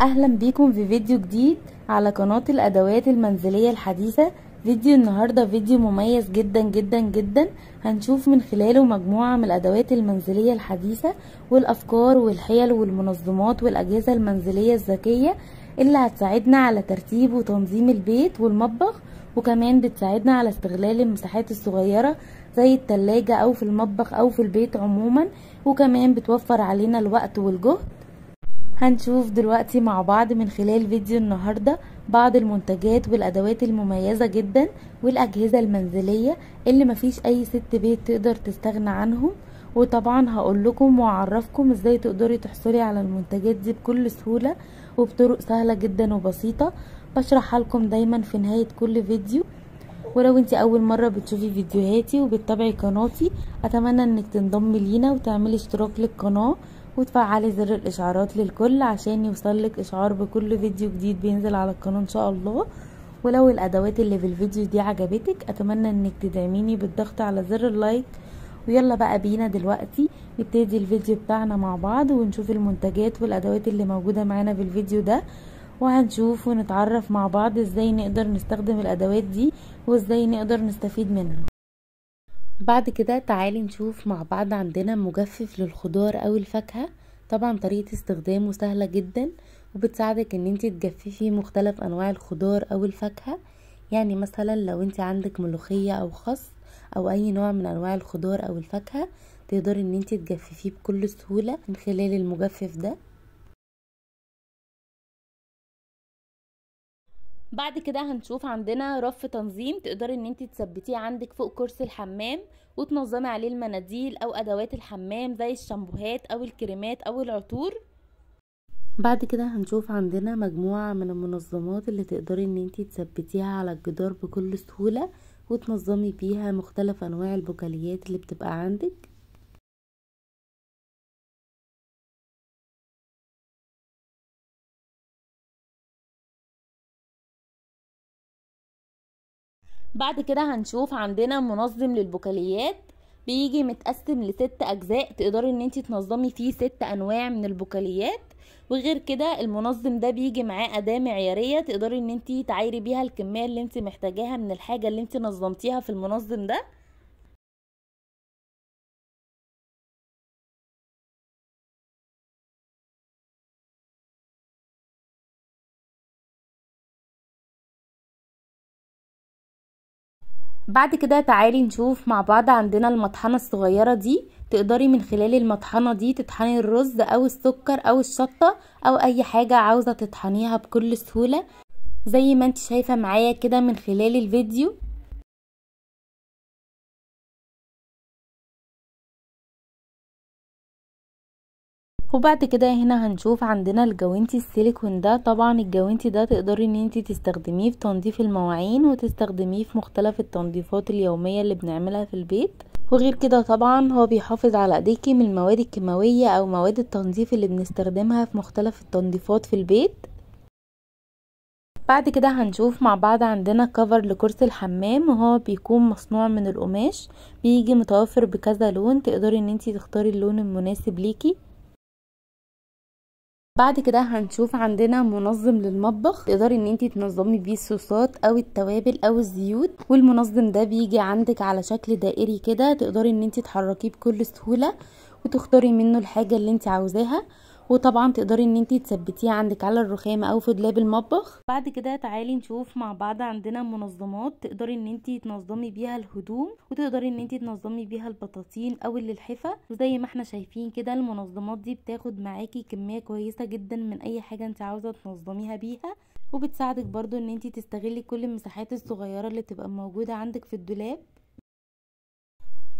اهلا بيكم في فيديو جديد على قناة الادوات المنزلية الحديثة فيديو النهاردة فيديو مميز جدا جدا جدا هنشوف من خلاله مجموعة من الادوات المنزلية الحديثة والافكار والحيل والمنظمات والاجهزة المنزلية الذكية اللي هتساعدنا على ترتيب وتنظيم البيت والمطبخ وكمان بتساعدنا على استغلال المساحات الصغيرة زي التلاجة او في المطبخ او في البيت عموما وكمان بتوفر علينا الوقت والجهد هنشوف دلوقتي مع بعض من خلال فيديو النهاردة بعض المنتجات والأدوات المميزة جدا والأجهزة المنزلية اللي مفيش أي ست بيت تقدر تستغنى عنهم وطبعا هقول لكم واعرفكم ازاي تقدري تحصلي على المنتجات دي بكل سهولة وبطرق سهلة جدا وبسيطة بشرحها لكم دايما في نهاية كل فيديو ولو انت اول مرة بتشوفي فيديوهاتي وبتتابعي قناتي اتمنى انك تنضمي لينا وتعملي اشتراك للقناة وتفعلي زر الاشعارات للكل عشان يوصلك اشعار بكل فيديو جديد بينزل على القناة ان شاء الله ولو الادوات اللي في الفيديو دي عجبتك اتمنى انك تدعميني بالضغط على زر اللايك ويلا بقى بينا دلوقتي نبتدي الفيديو بتاعنا مع بعض ونشوف المنتجات والادوات اللي موجودة معانا في الفيديو ده وهنشوف ونتعرف مع بعض ازاي نقدر نستخدم الادوات دي وازاي نقدر نستفيد منها بعد كده تعالي نشوف مع بعض عندنا مجفف للخضار او الفاكهة طبعا طريقة استخدامه سهلة جدا وبتساعدك ان انت تجففي مختلف انواع الخضار او الفاكهة يعني مثلا لو انت عندك ملوخية او خص او اي نوع من انواع الخضار او الفاكهة تقدري ان انت تجففيه بكل سهولة من خلال المجفف ده بعد كده هنشوف عندنا رف تنظيم تقدري ان انت تثبتيه عندك فوق كرسي الحمام وتنظمي عليه المناديل او ادوات الحمام زي الشامبوهات او الكريمات او العطور بعد كده هنشوف عندنا مجموعة من المنظمات اللي تقدري ان انت تثبتيها على الجدار بكل سهولة وتنظمي بيها مختلف انواع البكاليات اللي بتبقى عندك بعد كده هنشوف عندنا منظم للبكاليات بيجي متقسم لست اجزاء تقدري ان انت تنظمي فيه ست انواع من البكاليات وغير كده المنظم ده بيجي معاه اداه معياريه تقدري ان انت تعايري بيها الكميه اللي انت محتاجاها من الحاجه اللي انت نظمتيها في المنظم ده بعد كده تعالي نشوف مع بعض عندنا المطحنة الصغيرة دي تقدري من خلال المطحنة دي تطحني الرز او السكر او الشطة او اي حاجة عاوزة تطحنيها بكل سهولة زي ما انت شايفة معايا كده من خلال الفيديو وبعد كده هنا هنشوف عندنا الجوانتي السيليكون ده طبعا الجوانتي ده تقدري ان انت تستخدميه في تنظيف المواعين وتستخدميه في مختلف التنظيفات اليومية اللي بنعملها في البيت وغير كده طبعا هو بيحافظ على ايديكي من المواد الكيماوية او مواد التنظيف اللي بنستخدمها في مختلف التنظيفات في البيت بعد كده هنشوف مع بعض عندنا كفر لكرسي الحمام وهو بيكون مصنوع من القماش بيجي متوفر بكذا لون تقدري ان انتي تختاري اللون المناسب ليكي بعد كده هنشوف عندنا منظم للمطبخ تقدري ان انت تنظمي بيه الصوصات او التوابل او الزيوت والمنظم ده بيجي عندك على شكل دائري كده تقدري ان انت تحركيه بكل سهوله وتختاري منه الحاجه اللي انت عاوزاها وطبعا تقدري ان انتي تثبتيه عندك على الرخامه او في دولاب المطبخ بعد كده تعالي نشوف مع بعض عندنا منظمات تقدري ان انتي تنظمي بيها الهدوم وتقدري ان انتي تنظمي بيها البطاطين او اللحفه وزي ما احنا شايفين كده المنظمات دي بتاخد معاكي كميه كويسه جدا من اي حاجه انت عاوزه تنظميها بيها وبتساعدك برضو ان انتي تستغلي كل المساحات الصغيره اللي بتبقى موجوده عندك في الدولاب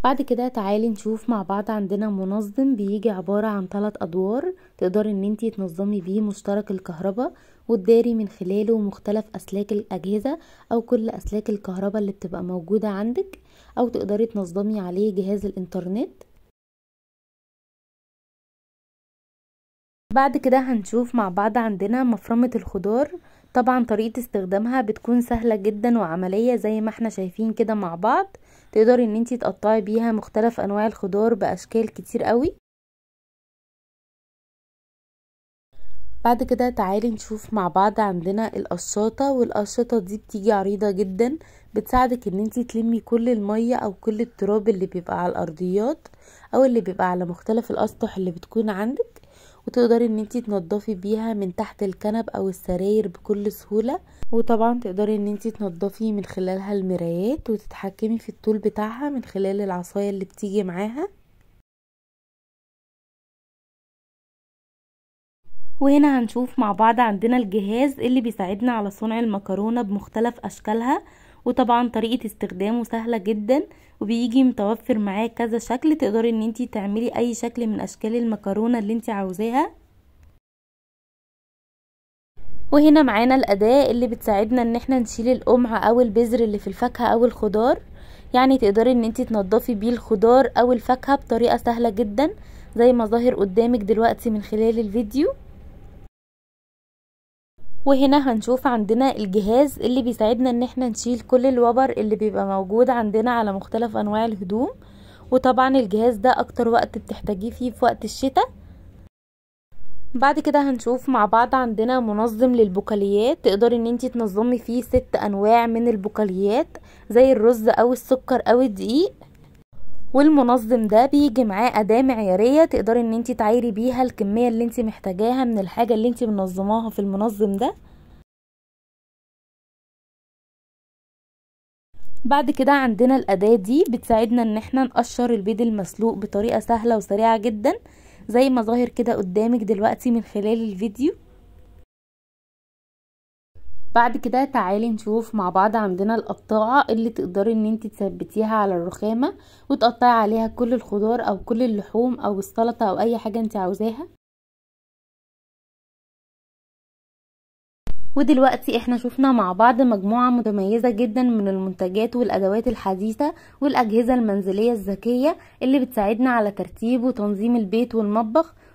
بعد كده تعالي نشوف مع بعض عندنا منظم بيجي عبارة عن ثلاث ادوار تقدري ان انتي تنظمي بيه مشترك الكهرباء وتداري من خلاله مختلف اسلاك الاجهزة او كل اسلاك الكهرباء اللي بتبقى موجودة عندك او تقدري تنظمي عليه جهاز الانترنت بعد كده هنشوف مع بعض عندنا مفرمة الخضار طبعا طريقة استخدامها بتكون سهلة جدا وعملية زي ما احنا شايفين كده مع بعض تقدري ان انتي تقطعي بيها مختلف انواع الخضار باشكال كتير قوي بعد كده تعالي نشوف مع بعض عندنا القشاطة والقشاطة دي بتيجي عريضة جدا بتساعدك ان انتي تلمي كل المية او كل التراب اللي بيبقى على الارضيات او اللي بيبقى على مختلف الاسطح اللي بتكون عندك وتقدري ان انتي تنضفي بيها من تحت الكنب او السراير بكل سهولة وطبعا تقدري ان انتي تنضفي من خلالها المرايات وتتحكمي في الطول بتاعها من خلال العصاية اللي بتيجي معاها وهنا هنشوف مع بعض عندنا الجهاز اللي بيساعدنا على صنع المكرونة بمختلف أشكالها وطبعا طريقة استخدامه سهلة جدا وبيجي متوفر معاه كذا شكل تقدري ان انتي تعملي اي شكل من اشكال المكرونة اللي انتي عاوزاها وهنا معانا الاداة اللي بتساعدنا ان احنا نشيل القمع او البذر اللي في الفاكهة او الخضار يعني تقدري ان انتي تنضفي بيه الخضار او الفاكهة بطريقة سهلة جدا زي ما ظاهر قدامك دلوقتي من خلال الفيديو وهنا هنشوف عندنا الجهاز اللي بيساعدنا ان احنا نشيل كل الوبر اللي بيبقى موجود عندنا على مختلف انواع الهدوم وطبعا الجهاز ده اكتر وقت بتحتاجيه فيه في وقت الشتاء بعد كده هنشوف مع بعض عندنا منظم للبقوليات تقدري ان انتي تنظمي فيه ست انواع من البقوليات زي الرز او السكر او الدقيق والمنظم ده بيجي معاه اداه معياريه تقدري ان انت تعايري بيها الكميه اللي انت محتاجاها من الحاجه اللي انت منظماها في المنظم ده بعد كده عندنا الاداه دي بتساعدنا ان احنا نقشر البيض المسلوق بطريقه سهله وسريعه جدا زي ما ظاهر كده قدامك دلوقتي من خلال الفيديو بعد كده تعالي نشوف مع بعض عندنا القطاعة اللي تقدري ان انت تثبتيها على الرخامة وتقطعي عليها كل الخضار او كل اللحوم او السلطة او اي حاجة انت عاوزاها ودلوقتي احنا شفنا مع بعض مجموعة متميزة جدا من المنتجات والادوات الحديثة والاجهزة المنزلية الذكية اللي بتساعدنا على ترتيب وتنظيم البيت والمطبخ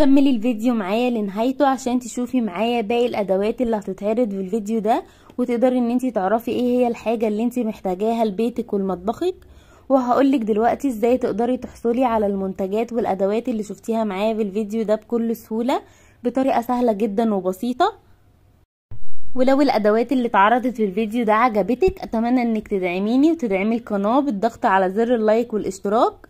كملي الفيديو معايا لنهايته عشان تشوفي معايا باقي الادوات اللي هتتعرض في الفيديو ده وتقدري ان انت تعرفي ايه هي الحاجه اللي انت محتاجاها لبيتك ولمطبخك وهقولك دلوقتي ازاي تقدري تحصلي على المنتجات والادوات اللي شفتيها معايا في الفيديو ده بكل سهوله بطريقه سهله جدا وبسيطه ولو الادوات اللي اتعرضت في الفيديو ده عجبتك اتمنى انك تدعميني وتدعمي القناه بالضغط على زر اللايك والاشتراك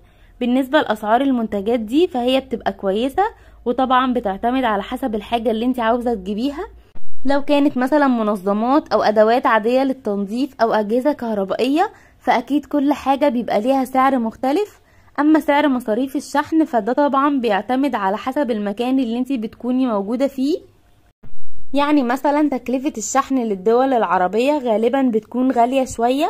بالنسبه لاسعار المنتجات دي فهي بتبقى كويسه وطبعا بتعتمد على حسب الحاجه اللي انت عاوزه تجيبيها لو كانت مثلا منظمات او ادوات عاديه للتنظيف او اجهزه كهربائيه فاكيد كل حاجه بيبقى ليها سعر مختلف اما سعر مصاريف الشحن فده طبعا بيعتمد على حسب المكان اللي انت بتكوني موجوده فيه يعني مثلا تكلفة الشحن للدول العربية غالبا بتكون غالية شوية